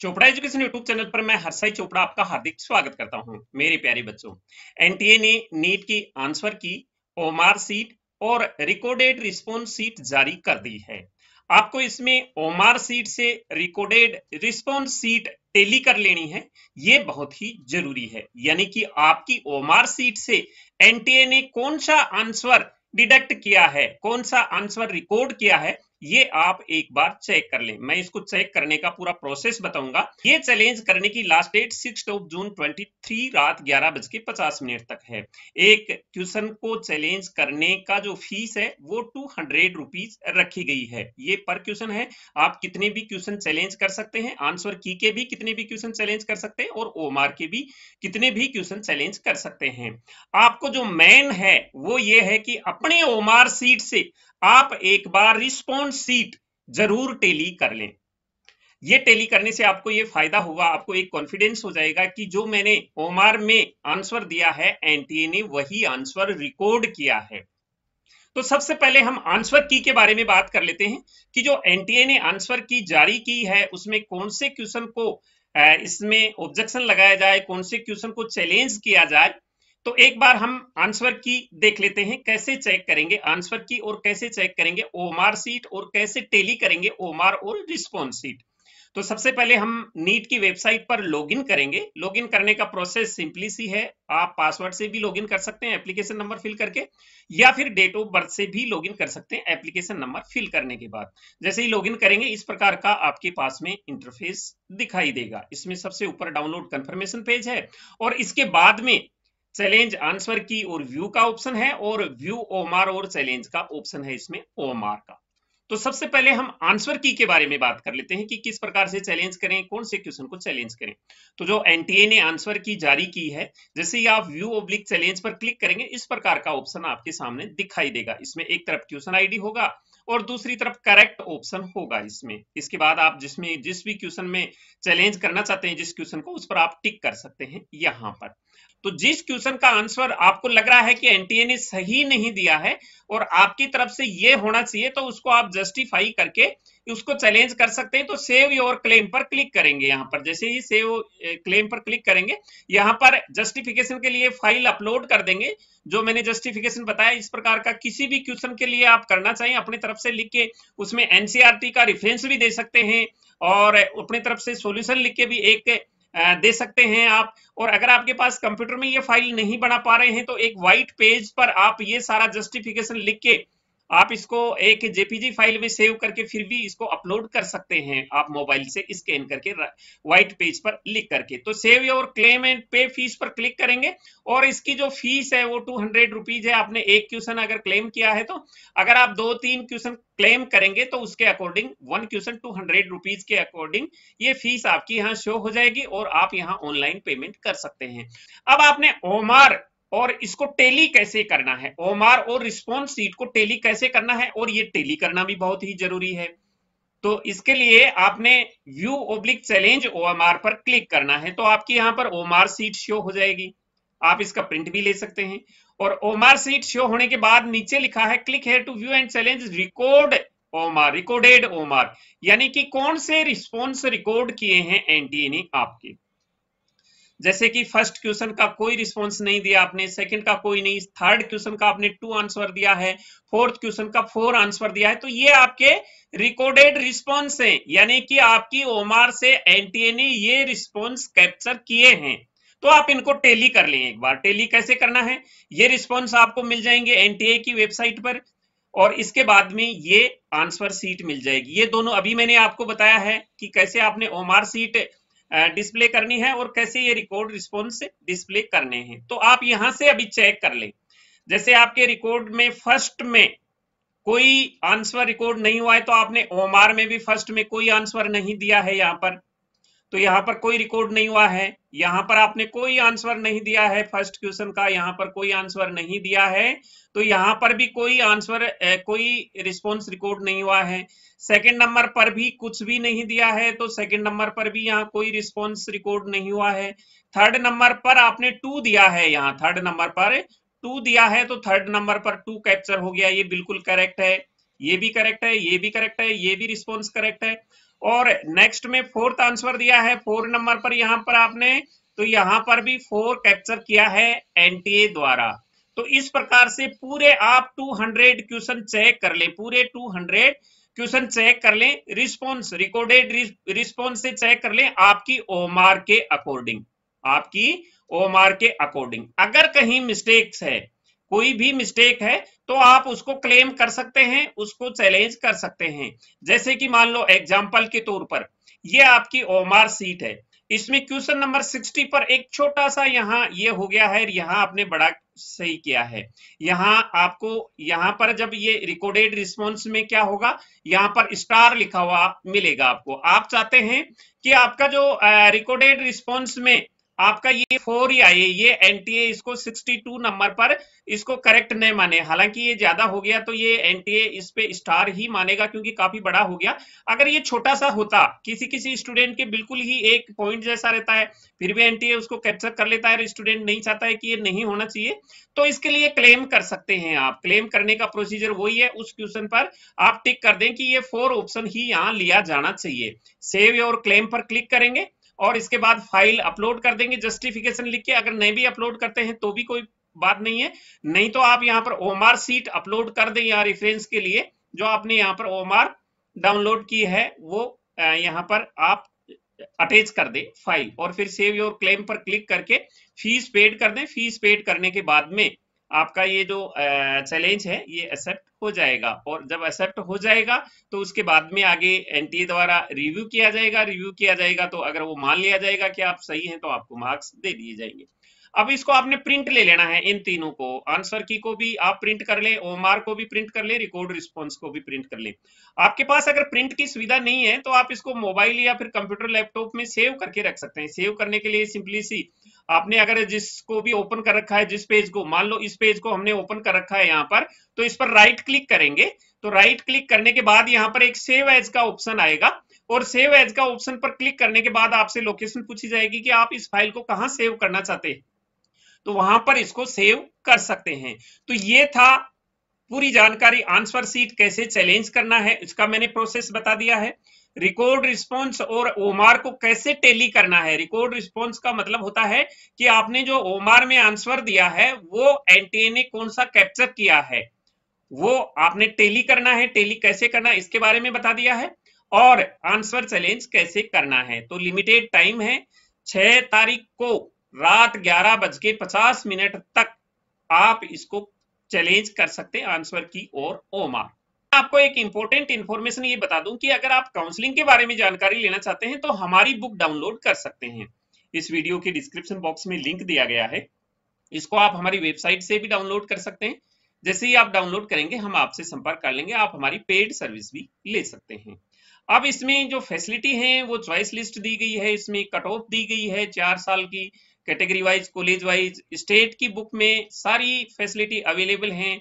Chopra education YouTube channel पर मैं हरसाई चोपड़ा आपका हार्दिक स्वागत करता हूं मेरे प्यारे बच्चों एनटीए ने नीट की आंसर की ओमार सीट और रिकॉर्डेड रिस्पॉन्स सीट जारी कर दी है आपको इसमें ओमार सीट से रिकॉर्डेड रिस्पॉन्स सीट टेली कर लेनी है ये बहुत ही जरूरी है यानी कि आपकी ओमार सीट से एनटीए ने कौन सा आंसर डिडक्ट किया है कौन सा आंसर रिकॉर्ड किया है ये आप एक बार चेक कर लें मैं इसको चेक करने का पूरा प्रोसेस बताऊंगा ये चैलेंज करने की last date six of June 23 रात ग्यारह बज के पचास मिनट तक है एक क्वेश्चन को चैलेंज करने का जो फीस है वो टू हंड्रेड रुपीज रखी गई है ये पर क्वेश्चन है आप कितने भी क्वेश्चन चैलेंज कर सकते हैं आंसर की के भी कितने भी क्वेश्चन चैलेंज कर सकते हैं और ओ के भी कितने भी क्वेश्चन चैलेंज कर सकते हैं आपको जो मेन है वो ये है कि अपने ओमार सीट से आप एक बार रिस्पॉन्स सीट जरूर टेली कर लें ये टेली करने से आपको ये फायदा होगा आपको एक कॉन्फिडेंस हो जाएगा कि जो मैंने ओमार में आंसर दिया है एनटीए ने वही आंसर रिकॉर्ड किया है तो सबसे पहले हम आंसर की के बारे में बात कर लेते हैं कि जो एनटीए ने आंसर की जारी की है उसमें कौन से क्वेश्चन को इसमें ऑब्जेक्शन लगाया जाए कौन से क्वेश्चन को चैलेंज किया जाए तो एक बार हम आंसर की देख लेते हैं कैसे चेक करेंगे आंसर की और कैसे चेक करेंगे ओमार सीट और कैसे टेली करेंगे ओमार और रिस्पॉन्स सीट तो सबसे पहले हम नीट की वेबसाइट पर लॉगिन करेंगे लॉगिन करने का प्रोसेस सिंपली सी है आप पासवर्ड से भी लॉगिन कर सकते हैं एप्लीकेशन नंबर फिल करके या फिर डेट ऑफ बर्थ से भी लॉगिन कर सकते हैं एप्लीकेशन नंबर फिल करने के बाद जैसे ही लॉगिन करेंगे इस प्रकार का आपके पास में इंटरफेस दिखाई देगा इसमें सबसे ऊपर डाउनलोड कंफर्मेशन पेज है और इसके बाद में चैलेंज आंसर की और व्यू का ऑप्शन है और व्यू ओमार और चैलेंज का ऑप्शन है इसमें ओमार का तो सबसे पहले हम आंसर की के बारे में बात कर लेते हैं कि किस प्रकार से चैलेंज करें कौन से क्वेश्चन को चैलेंज करें तो जो एनटीए ने आंसर की जारी की है जैसे ही आप व्यू ओब्लिक चैलेंज पर क्लिक करेंगे इस प्रकार का ऑप्शन आपके सामने दिखाई देगा इसमें एक तरफ क्वेश्चन आईडी होगा और दूसरी तरफ करेक्ट ऑप्शन होगा इसमें इसके बाद आप जिसमें जिस भी क्वेश्चन में चैलेंज करना चाहते हैं जिस क्वेश्चन को उस पर आप टिक कर सकते हैं यहां पर तो जिस क्वेश्चन का आंसर आपको लग रहा है कि एनटीए ने सही नहीं दिया है और आपकी तरफ से ये होना चाहिए तो उसको आप जस्टिफाई करके उसको चैलेंज कर सकते हैं तो सेव योर क्लेम पर क्लिक करेंगे यहाँ पर जैसे ही सेव क्लेम eh, पर क्लिक करेंगे यहाँ पर जस्टिफिकेशन के लिए फाइल अपलोड कर देंगे जो मैंने जस्टिफिकेशन बताया इस प्रकार का किसी भी क्वेश्चन के लिए आप करना चाहिए अपनी तरफ से लिख के उसमें एनसीआरटी e का रिफरेंस भी दे सकते हैं और अपनी तरफ से सोल्यूशन लिख के भी एक दे सकते हैं आप और अगर आपके पास कंप्यूटर में ये फाइल नहीं बना पा रहे हैं तो एक व्हाइट पेज पर आप ये सारा जस्टिफिकेशन लिख के आप इसको एक जेपीजी फाइल में सेव करके फिर भी इसको अपलोड कर सकते हैं आप मोबाइल से स्कैन करके व्हाइट पेज पर लिख करके तो save your claim and pay fees पर क्लिक करेंगे और इसकी जो फीस है वो टू हंड्रेड रुपीज है आपने एक क्वेश्चन अगर क्लेम किया है तो अगर आप दो तीन क्वेश्चन क्लेम करेंगे तो उसके according one question two hundred rupees के अकॉर्डिंग ये फीस आपकी यहाँ शो हो जाएगी और आप यहाँ ऑनलाइन पेमेंट कर सकते हैं अब आपने ओमार और इसको टेली कैसे करना है ओमार और रिस्पॉन्स सीट को टेली कैसे करना है और ये टेली करना भी बहुत ही जरूरी है तो इसके लिए आपने व्यू ओब्लिक चैलेंज ओएमआर पर क्लिक करना है तो आपकी यहाँ पर ओमार सीट शो हो जाएगी आप इसका प्रिंट भी ले सकते हैं और ओमार सीट शो होने के बाद नीचे लिखा है click here to view and challenge record OMR recorded OMR यानी कि कौन से रिस्पॉन्स रिकॉर्ड किए हैं एनटीए ने आपके जैसे कि फर्स्ट क्वेश्चन का कोई रिस्पॉन्स नहीं दिया आपने सेकंड का कोई नहीं थर्ड क्वेश्चन का आपने टू आंसर दिया है फोर्थ क्वेश्चन का फोर आंसर दिया है तो ये आपके रिकॉर्डेड रिस्पॉन्स है यानी कि आपकी ओमार से एनटीए ने ये रिस्पॉन्स कैप्चर किए हैं तो आप इनको टेली कर लें एक बार टेली कैसे करना है ये रिस्पॉन्स आपको मिल जाएंगे एनटीए की वेबसाइट पर और इसके बाद में ये आंसर सीट मिल जाएगी ये दोनों अभी मैंने आपको बताया है कि कैसे आपने ओमार सीट डिस्प्ले करनी है और कैसे ये रिकॉर्ड रिस्पॉन्स डिस्प्ले करने हैं तो आप यहां से अभी चेक कर लें जैसे आपके रिकॉर्ड में फर्स्ट में कोई आंसर रिकॉर्ड नहीं हुआ है तो आपने ओमार में भी फर्स्ट में कोई आंसर नहीं दिया है यहां पर तो यहाँ पर कोई रिकॉर्ड नहीं हुआ है यहाँ पर आपने कोई आंसर नहीं दिया है फर्स्ट क्वेश्चन का यहाँ पर कोई आंसर नहीं दिया है तो यहाँ पर भी कोई आंसर कोई रिस्पॉन्स रिकॉर्ड नहीं हुआ है सेकंड नंबर पर भी कुछ भी नहीं दिया है तो सेकंड नंबर पर भी यहाँ कोई रिस्पॉन्स रिकॉर्ड नहीं हुआ है थर्ड नंबर पर आपने टू दिया है यहाँ थर्ड नंबर पर टू दिया है तो थर्ड नंबर पर टू कैप्चर हो गया ये बिल्कुल करेक्ट है ये भी करेक्ट है ये भी करेक्ट है ये भी रिस्पॉन्स करेक्ट है और नेक्स्ट में फोर्थ आंसर दिया है फोर नंबर पर यहां पर आपने तो यहां पर भी फोर कैप्चर किया है एनटीए द्वारा तो इस प्रकार से पूरे आप 200 क्वेश्चन चेक कर ले पूरे 200 क्वेश्चन चेक कर लें रिस्पॉन्स रिकॉर्डेड रिस्पॉन्स से चेक कर लें आपकी ओमार के अकॉर्डिंग आपकी ओमार के अकॉर्डिंग अगर कहीं मिस्टेक्स है कोई भी मिस्टेक है तो आप उसको क्लेम कर सकते हैं उसको चैलेंज कर सकते हैं जैसे कि मान लो एग्जाम्पल के तौर पर यह आपकी ओमार सीट है इसमें क्वेश्चन नंबर 60 पर एक छोटा सा यहाँ ये हो गया है यहाँ आपने बड़ा सही किया है यहाँ आपको यहाँ पर जब ये रिकॉर्डेड रिस्पॉन्स में क्या होगा यहाँ पर स्टार लिखा हुआ मिलेगा आपको आप चाहते हैं कि आपका जो रिकॉर्डेड रिस्पॉन्स में आपका ये फोर ही आए ये एनटीए इसको 62 नंबर पर इसको करेक्ट नहीं माने हालांकि ये ज्यादा हो गया तो ये एनटीए इस पे स्टार ही मानेगा क्योंकि काफी बड़ा हो गया अगर ये छोटा सा होता किसी किसी स्टूडेंट के बिल्कुल ही एक पॉइंट जैसा रहता है फिर भी एनटीए उसको कैप्चर कर लेता है स्टूडेंट नहीं चाहता है कि ये नहीं होना चाहिए तो इसके लिए क्लेम कर सकते हैं आप क्लेम करने का प्रोसीजर वही है उस क्वेश्चन पर आप टिक कर दें कि ये फोर ऑप्शन ही यहाँ लिया जाना चाहिए सेव और क्लेम पर क्लिक करेंगे और इसके बाद फाइल अपलोड कर देंगे जस्टिफिकेशन लिख के अगर नहीं भी अपलोड करते हैं तो भी कोई बात नहीं है नहीं तो आप यहाँ पर आर सीट अपलोड कर दें यहाँ रेफरेंस के लिए जो आपने यहाँ पर आर डाउनलोड की है वो यहाँ पर आप अटैच कर दें फाइल और फिर सेव योर क्लेम पर क्लिक करके फीस पेड कर दें फीस पेड करने के बाद में आपका ये जो चैलेंज है ये एक्सेप्ट हो जाएगा और जब एक्सेप्ट हो जाएगा तो उसके बाद में आगे एनटीए द्वारा रिव्यू किया जाएगा रिव्यू किया जाएगा तो अगर वो मान लिया जाएगा कि आप सही हैं तो आपको मार्क्स दे दिए जाएंगे अब इसको आपने प्रिंट ले लेना है इन तीनों को आंसर की को भी आप प्रिंट कर ले ओमार को भी प्रिंट कर ले रिकॉर्ड रिस्पॉन्स को भी प्रिंट कर ले आपके पास अगर प्रिंट की सुविधा नहीं है तो आप इसको मोबाइल या फिर कंप्यूटर लैपटॉप में सेव करके रख सकते हैं सेव करने के लिए सिंपली सी आपने अगर जिसको भी ओपन कर रखा है जिस पेज को मान लो इस पेज को हमने ओपन कर रखा है यहाँ पर तो इस पर राइट क्लिक करेंगे तो राइट क्लिक करने के बाद यहाँ पर एक सेव एज का ऑप्शन आएगा और सेव एज का ऑप्शन पर क्लिक करने के बाद आपसे लोकेशन पूछी जाएगी कि आप इस फाइल को कहाँ सेव करना चाहते हैं तो वहां पर इसको सेव कर सकते हैं तो ये था पूरी जानकारी आंसर सीट कैसे चैलेंज करना है उसका मैंने प्रोसेस बता दिया है रिकॉर्ड रिस्पॉन्स और ओमार को कैसे टेली करना है रिकॉर्ड रिस्पॉन्स का मतलब होता है कि आपने जो ओमार में आंसर दिया है वो एनटीए ने कौन सा कैप्चर किया है वो आपने टेली करना है टेली कैसे करना है इसके बारे में बता दिया है और आंसर चैलेंज कैसे करना है तो लिमिटेड टाइम है छह तारीख को रात ग्यारह बज के पचास मिनट तक आप इसको चैलेंज कर सकते हैं आंसर की ओर ओमा आपको एक इंपॉर्टेंट इंफॉर्मेशन ये बता दूं कि अगर आप काउंसलिंग के बारे में जानकारी लेना चाहते हैं तो हमारी बुक डाउनलोड कर सकते हैं इस वीडियो के डिस्क्रिप्शन बॉक्स में लिंक दिया गया है इसको आप हमारी वेबसाइट से भी डाउनलोड कर सकते हैं जैसे ही आप डाउनलोड करेंगे हम आपसे संपर्क कर लेंगे आप हमारी पेड सर्विस भी ले सकते हैं अब इसमें जो फैसिलिटी है वो चॉइस लिस्ट दी गई है इसमें कट ऑफ दी गई है चार साल की category wise college wise state की बुक में सारी फैसिलिटी अवेलेबल हैं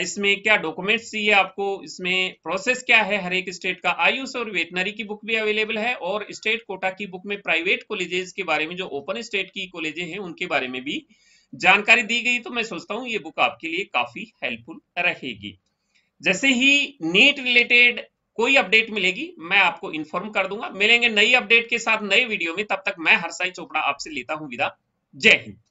इसमें क्या डॉक्यूमेंट्स चाहिए आपको इसमें प्रोसेस क्या है हर एक स्टेट का आयुष और वेटनरी की बुक भी अवेलेबल है और स्टेट कोटा की बुक में प्राइवेट कॉलेजेस के बारे में जो ओपन स्टेट की कॉलेजे हैं उनके बारे में भी जानकारी दी गई तो मैं सोचता हूँ ये बुक आपके लिए काफी हेल्पफुल रहेगी जैसे ही नीट रिलेटेड कोई अपडेट मिलेगी मैं आपको इन्फॉर्म कर दूंगा मिलेंगे नई अपडेट के साथ नए वीडियो में तब तक मैं हरसाई चोपड़ा आपसे लेता हूं विदा जय हिंद